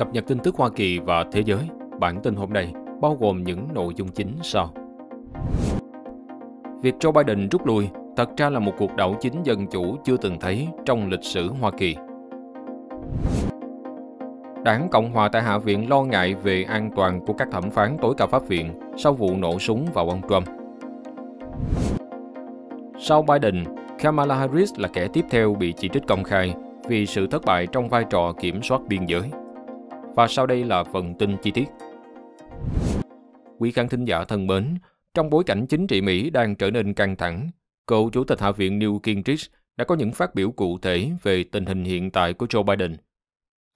Cập nhật tin tức Hoa Kỳ và thế giới. Bản tin hôm nay bao gồm những nội dung chính sau. Việc Joe Biden rút lui thật ra là một cuộc đảo chính dân chủ chưa từng thấy trong lịch sử Hoa Kỳ. Đảng Cộng hòa tại Hạ viện lo ngại về an toàn của các thẩm phán tối cao pháp viện sau vụ nổ súng vào ông Trump. Sau Biden, Kamala Harris là kẻ tiếp theo bị chỉ trích công khai vì sự thất bại trong vai trò kiểm soát biên giới. Và sau đây là phần tin chi tiết. Quý khán thính giả thân mến, trong bối cảnh chính trị Mỹ đang trở nên căng thẳng, cựu Chủ tịch Hạ viện Newt Gingrich đã có những phát biểu cụ thể về tình hình hiện tại của Joe Biden.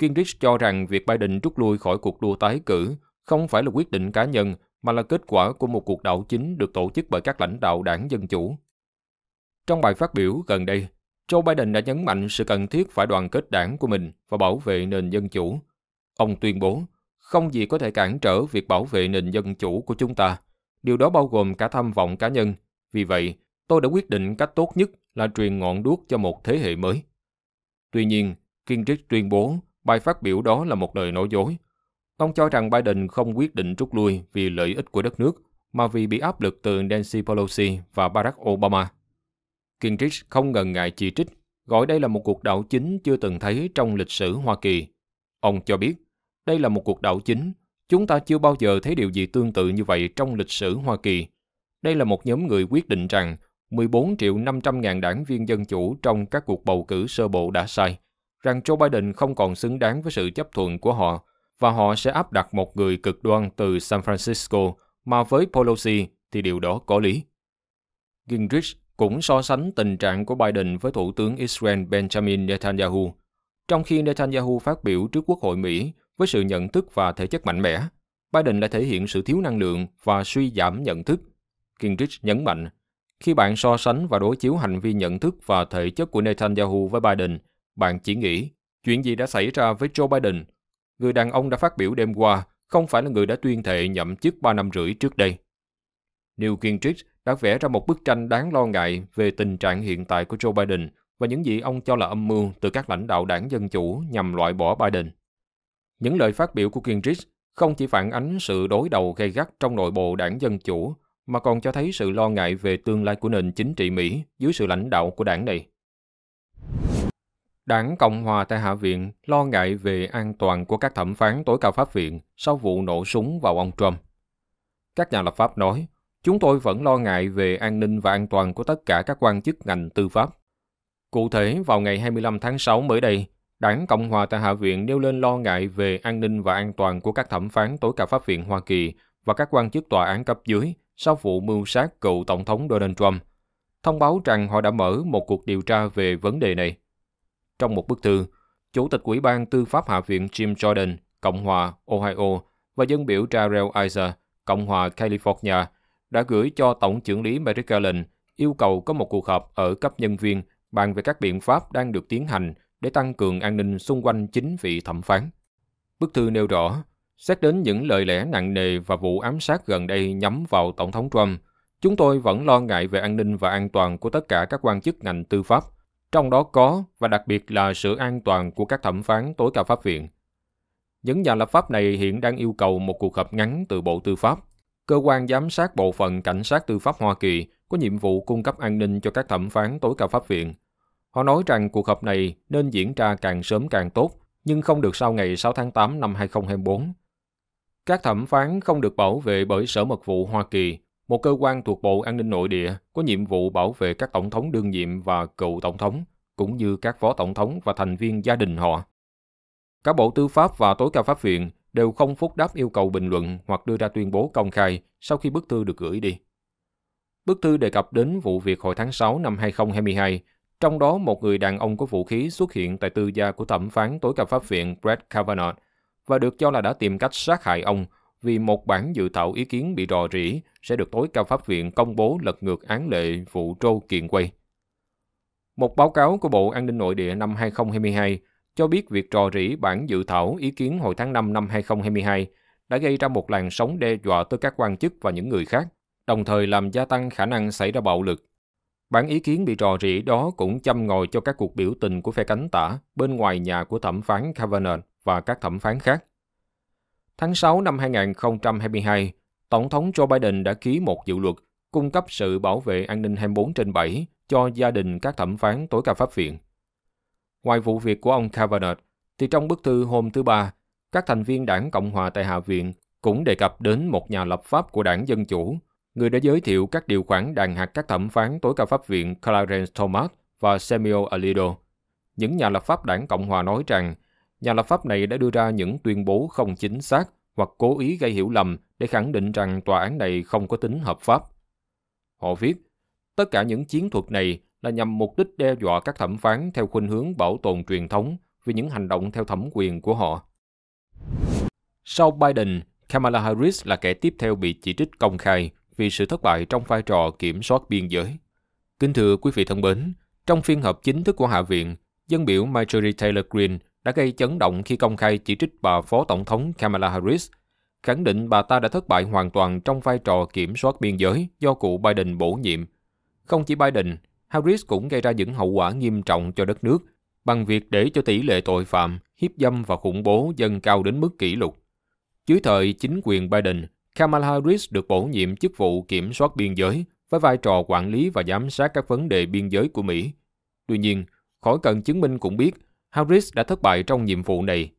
Gingrich cho rằng việc Biden rút lui khỏi cuộc đua tái cử không phải là quyết định cá nhân mà là kết quả của một cuộc đảo chính được tổ chức bởi các lãnh đạo đảng Dân Chủ. Trong bài phát biểu gần đây, Joe Biden đã nhấn mạnh sự cần thiết phải đoàn kết đảng của mình và bảo vệ nền dân chủ, Ông tuyên bố, không gì có thể cản trở việc bảo vệ nền dân chủ của chúng ta. Điều đó bao gồm cả tham vọng cá nhân. Vì vậy, tôi đã quyết định cách tốt nhất là truyền ngọn đuốc cho một thế hệ mới. Tuy nhiên, Gingrich tuyên bố bài phát biểu đó là một lời nói dối. Ông cho rằng Biden không quyết định rút lui vì lợi ích của đất nước, mà vì bị áp lực từ Nancy Pelosi và Barack Obama. Gingrich không ngần ngại chỉ trích, gọi đây là một cuộc đảo chính chưa từng thấy trong lịch sử Hoa Kỳ Ông cho biết, đây là một cuộc đảo chính, chúng ta chưa bao giờ thấy điều gì tương tự như vậy trong lịch sử Hoa Kỳ. Đây là một nhóm người quyết định rằng 14 triệu 500 ngàn đảng viên dân chủ trong các cuộc bầu cử sơ bộ đã sai, rằng Joe Biden không còn xứng đáng với sự chấp thuận của họ và họ sẽ áp đặt một người cực đoan từ San Francisco mà với Pelosi thì điều đó có lý. Gingrich cũng so sánh tình trạng của Biden với Thủ tướng Israel Benjamin Netanyahu trong khi Netanyahu phát biểu trước Quốc hội Mỹ với sự nhận thức và thể chất mạnh mẽ, Biden lại thể hiện sự thiếu năng lượng và suy giảm nhận thức. Gingrich nhấn mạnh, khi bạn so sánh và đối chiếu hành vi nhận thức và thể chất của Netanyahu với Biden, bạn chỉ nghĩ chuyện gì đã xảy ra với Joe Biden. Người đàn ông đã phát biểu đêm qua không phải là người đã tuyên thệ nhậm chức 3 năm rưỡi trước đây. Neil Gingrich đã vẽ ra một bức tranh đáng lo ngại về tình trạng hiện tại của Joe Biden – và những gì ông cho là âm mưu từ các lãnh đạo đảng Dân Chủ nhằm loại bỏ Biden. Những lời phát biểu của Gingrich không chỉ phản ánh sự đối đầu gay gắt trong nội bộ đảng Dân Chủ, mà còn cho thấy sự lo ngại về tương lai của nền chính trị Mỹ dưới sự lãnh đạo của đảng này. Đảng Cộng hòa tại Hạ viện lo ngại về an toàn của các thẩm phán tối cao pháp viện sau vụ nổ súng vào ông Trump. Các nhà lập pháp nói, chúng tôi vẫn lo ngại về an ninh và an toàn của tất cả các quan chức ngành tư pháp Cụ thể, vào ngày 25 tháng 6 mới đây, Đảng Cộng hòa tại Hạ viện nêu lên lo ngại về an ninh và an toàn của các thẩm phán tối cao pháp viện Hoa Kỳ và các quan chức tòa án cấp dưới sau vụ mưu sát cựu Tổng thống Donald Trump, thông báo rằng họ đã mở một cuộc điều tra về vấn đề này. Trong một bức thư, Chủ tịch Ủy ban Tư pháp Hạ viện Jim Jordan, Cộng hòa Ohio và dân biểu Jarrell Iser, Cộng hòa California đã gửi cho Tổng trưởng lý Merrick Garland yêu cầu có một cuộc họp ở cấp nhân viên bàn về các biện pháp đang được tiến hành để tăng cường an ninh xung quanh chính vị thẩm phán. Bức thư nêu rõ, xét đến những lời lẽ nặng nề và vụ ám sát gần đây nhắm vào Tổng thống Trump, chúng tôi vẫn lo ngại về an ninh và an toàn của tất cả các quan chức ngành tư pháp, trong đó có và đặc biệt là sự an toàn của các thẩm phán tối cao pháp viện. Những nhà lập pháp này hiện đang yêu cầu một cuộc họp ngắn từ Bộ Tư pháp, cơ quan giám sát bộ phận cảnh sát tư pháp Hoa Kỳ có nhiệm vụ cung cấp an ninh cho các thẩm phán tối cao pháp viện Họ nói rằng cuộc họp này nên diễn ra càng sớm càng tốt, nhưng không được sau ngày 6 tháng 8 năm 2024. Các thẩm phán không được bảo vệ bởi Sở Mật vụ Hoa Kỳ, một cơ quan thuộc Bộ An ninh Nội địa có nhiệm vụ bảo vệ các tổng thống đương nhiệm và cựu tổng thống, cũng như các phó tổng thống và thành viên gia đình họ. Cả Bộ Tư pháp và Tối cao Pháp viện đều không phúc đáp yêu cầu bình luận hoặc đưa ra tuyên bố công khai sau khi bức thư được gửi đi. Bức thư đề cập đến vụ việc hồi tháng 6 năm 2022 trong đó, một người đàn ông có vũ khí xuất hiện tại tư gia của thẩm phán tối cao pháp viện Brett Kavanaugh và được cho là đã tìm cách sát hại ông vì một bản dự thảo ý kiến bị rò rỉ sẽ được tối cao pháp viện công bố lật ngược án lệ vụ Trô kiện Quay. Một báo cáo của Bộ An ninh Nội địa năm 2022 cho biết việc rò rỉ bản dự thảo ý kiến hồi tháng 5 năm 2022 đã gây ra một làn sóng đe dọa tới các quan chức và những người khác, đồng thời làm gia tăng khả năng xảy ra bạo lực Bản ý kiến bị rò rỉ đó cũng chăm ngồi cho các cuộc biểu tình của phe cánh tả bên ngoài nhà của thẩm phán Kavanaugh và các thẩm phán khác. Tháng 6 năm 2022, Tổng thống Joe Biden đã ký một dự luật cung cấp sự bảo vệ an ninh 24 trên 7 cho gia đình các thẩm phán tối cao pháp viện. Ngoài vụ việc của ông Kavanaugh, thì trong bức thư hôm thứ Ba, các thành viên đảng Cộng hòa tại Hạ viện cũng đề cập đến một nhà lập pháp của đảng Dân Chủ người đã giới thiệu các điều khoản đàn hạt các thẩm phán tối cao pháp viện Clarence Thomas và Samuel Alito. Những nhà lập pháp đảng Cộng hòa nói rằng nhà lập pháp này đã đưa ra những tuyên bố không chính xác hoặc cố ý gây hiểu lầm để khẳng định rằng tòa án này không có tính hợp pháp. Họ viết, tất cả những chiến thuật này là nhằm mục đích đe dọa các thẩm phán theo khuynh hướng bảo tồn truyền thống vì những hành động theo thẩm quyền của họ. Sau Biden, Kamala Harris là kẻ tiếp theo bị chỉ trích công khai vì sự thất bại trong vai trò kiểm soát biên giới. Kính thưa quý vị thân mến, trong phiên họp chính thức của Hạ viện, dân biểu Marjorie Taylor Greene đã gây chấn động khi công khai chỉ trích bà Phó Tổng thống Kamala Harris, khẳng định bà ta đã thất bại hoàn toàn trong vai trò kiểm soát biên giới do cụ Biden bổ nhiệm. Không chỉ Biden, Harris cũng gây ra những hậu quả nghiêm trọng cho đất nước bằng việc để cho tỷ lệ tội phạm, hiếp dâm và khủng bố dâng cao đến mức kỷ lục. Dưới thời chính quyền Biden, Kamala Harris được bổ nhiệm chức vụ kiểm soát biên giới với vai trò quản lý và giám sát các vấn đề biên giới của Mỹ. Tuy nhiên, khỏi cần chứng minh cũng biết Harris đã thất bại trong nhiệm vụ này.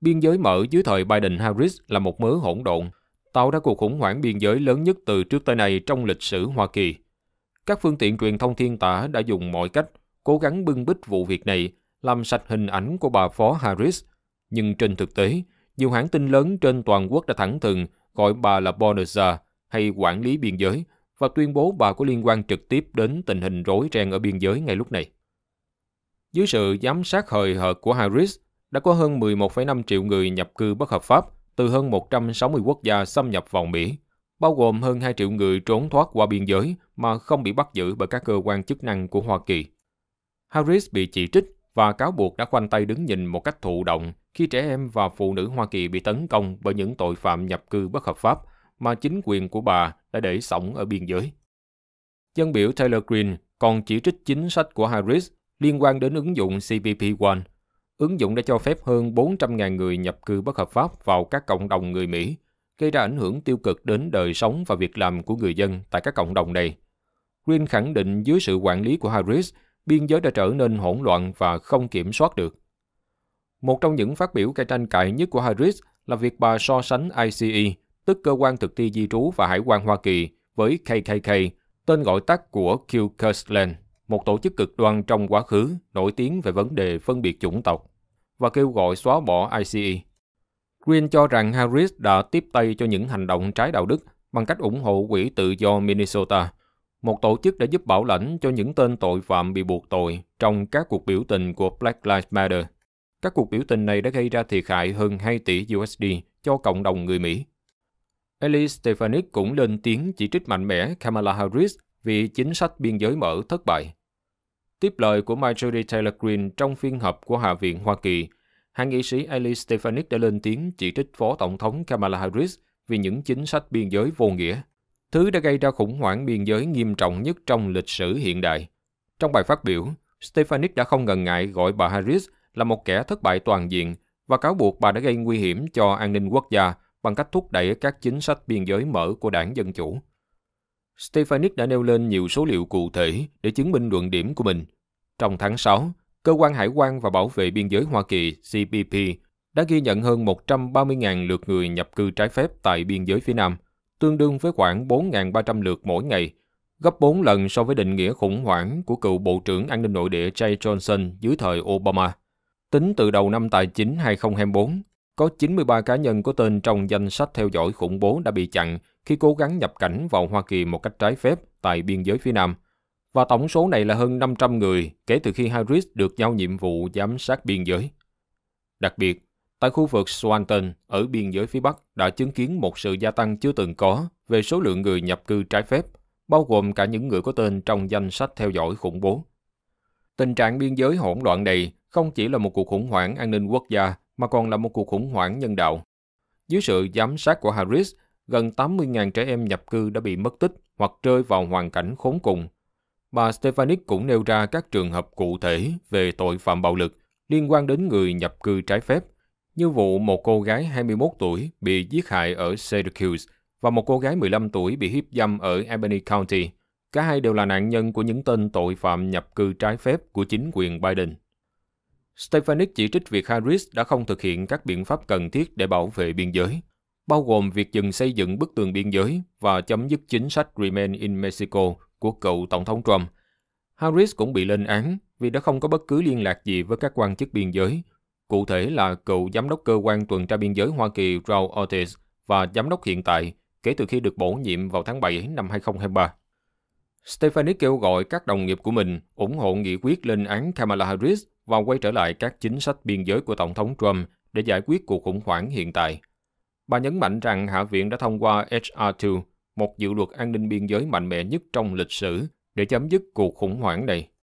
Biên giới mở dưới thời Biden-Harris là một mớ hỗn độn, tạo ra cuộc khủng hoảng biên giới lớn nhất từ trước tới nay trong lịch sử Hoa Kỳ. Các phương tiện truyền thông thiên tả đã dùng mọi cách cố gắng bưng bít vụ việc này, làm sạch hình ảnh của bà Phó Harris. Nhưng trên thực tế, nhiều hãng tin lớn trên toàn quốc đã thẳng thừng gọi bà là Bonanza hay quản lý biên giới và tuyên bố bà có liên quan trực tiếp đến tình hình rối ren ở biên giới ngay lúc này. Dưới sự giám sát hời hợt của Harris, đã có hơn 11,5 triệu người nhập cư bất hợp pháp từ hơn 160 quốc gia xâm nhập vào Mỹ, bao gồm hơn 2 triệu người trốn thoát qua biên giới mà không bị bắt giữ bởi các cơ quan chức năng của Hoa Kỳ. Harris bị chỉ trích và cáo buộc đã khoanh tay đứng nhìn một cách thụ động khi trẻ em và phụ nữ Hoa Kỳ bị tấn công bởi những tội phạm nhập cư bất hợp pháp mà chính quyền của bà đã để sống ở biên giới. Dân biểu Taylor Green còn chỉ trích chính sách của Harris liên quan đến ứng dụng cbp One. Ứng dụng đã cho phép hơn 400.000 người nhập cư bất hợp pháp vào các cộng đồng người Mỹ, gây ra ảnh hưởng tiêu cực đến đời sống và việc làm của người dân tại các cộng đồng này. Green khẳng định dưới sự quản lý của Harris – biên giới đã trở nên hỗn loạn và không kiểm soát được. Một trong những phát biểu cạnh tranh cãi nhất của Harris là việc bà so sánh ICE, tức Cơ quan Thực thi Di trú và Hải quan Hoa Kỳ, với KKK, tên gọi tắt của Ku Klux Klan, một tổ chức cực đoan trong quá khứ nổi tiếng về vấn đề phân biệt chủng tộc, và kêu gọi xóa bỏ ICE. Green cho rằng Harris đã tiếp tay cho những hành động trái đạo đức bằng cách ủng hộ quỹ tự do Minnesota, một tổ chức đã giúp bảo lãnh cho những tên tội phạm bị buộc tội trong các cuộc biểu tình của Black Lives Matter. Các cuộc biểu tình này đã gây ra thiệt hại hơn 2 tỷ USD cho cộng đồng người Mỹ. Elise Stefanik cũng lên tiếng chỉ trích mạnh mẽ Kamala Harris vì chính sách biên giới mở thất bại. Tiếp lời của Marjorie Taylor Greene trong phiên họp của Hạ viện Hoa Kỳ, hãng nghị sĩ Elise Stefanik đã lên tiếng chỉ trích Phó Tổng thống Kamala Harris vì những chính sách biên giới vô nghĩa thứ đã gây ra khủng hoảng biên giới nghiêm trọng nhất trong lịch sử hiện đại. Trong bài phát biểu, Stefanik đã không ngần ngại gọi bà Harris là một kẻ thất bại toàn diện và cáo buộc bà đã gây nguy hiểm cho an ninh quốc gia bằng cách thúc đẩy các chính sách biên giới mở của đảng Dân Chủ. Stefanik đã nêu lên nhiều số liệu cụ thể để chứng minh luận điểm của mình. Trong tháng 6, Cơ quan Hải quan và Bảo vệ Biên giới Hoa Kỳ CBP đã ghi nhận hơn 130.000 lượt người nhập cư trái phép tại biên giới phía Nam – tương đương với khoảng 4.300 lượt mỗi ngày, gấp 4 lần so với định nghĩa khủng hoảng của cựu Bộ trưởng An ninh nội địa Jay Johnson dưới thời Obama. Tính từ đầu năm tài chính 2024, có 93 cá nhân có tên trong danh sách theo dõi khủng bố đã bị chặn khi cố gắng nhập cảnh vào Hoa Kỳ một cách trái phép tại biên giới phía Nam. Và tổng số này là hơn 500 người kể từ khi Harris được giao nhiệm vụ giám sát biên giới. Đặc biệt, Tại khu vực Swanton ở biên giới phía Bắc đã chứng kiến một sự gia tăng chưa từng có về số lượng người nhập cư trái phép, bao gồm cả những người có tên trong danh sách theo dõi khủng bố. Tình trạng biên giới hỗn loạn này không chỉ là một cuộc khủng hoảng an ninh quốc gia mà còn là một cuộc khủng hoảng nhân đạo. Dưới sự giám sát của Harris, gần 80.000 trẻ em nhập cư đã bị mất tích hoặc rơi vào hoàn cảnh khốn cùng. Bà Stefanik cũng nêu ra các trường hợp cụ thể về tội phạm bạo lực liên quan đến người nhập cư trái phép – như vụ một cô gái 21 tuổi bị giết hại ở Syracuse và một cô gái 15 tuổi bị hiếp dâm ở Albany County. Cả hai đều là nạn nhân của những tên tội phạm nhập cư trái phép của chính quyền Biden. Stefanik chỉ trích việc Harris đã không thực hiện các biện pháp cần thiết để bảo vệ biên giới, bao gồm việc dừng xây dựng bức tường biên giới và chấm dứt chính sách Remain in Mexico của cựu Tổng thống Trump. Harris cũng bị lên án vì đã không có bất cứ liên lạc gì với các quan chức biên giới cụ thể là cựu giám đốc cơ quan tuần tra biên giới Hoa Kỳ Raul Ortiz và giám đốc hiện tại kể từ khi được bổ nhiệm vào tháng 7 năm 2023. Stefanik kêu gọi các đồng nghiệp của mình ủng hộ nghị quyết lên án Kamala Harris và quay trở lại các chính sách biên giới của Tổng thống Trump để giải quyết cuộc khủng hoảng hiện tại. Bà nhấn mạnh rằng Hạ viện đã thông qua HR2, một dự luật an ninh biên giới mạnh mẽ nhất trong lịch sử, để chấm dứt cuộc khủng hoảng này.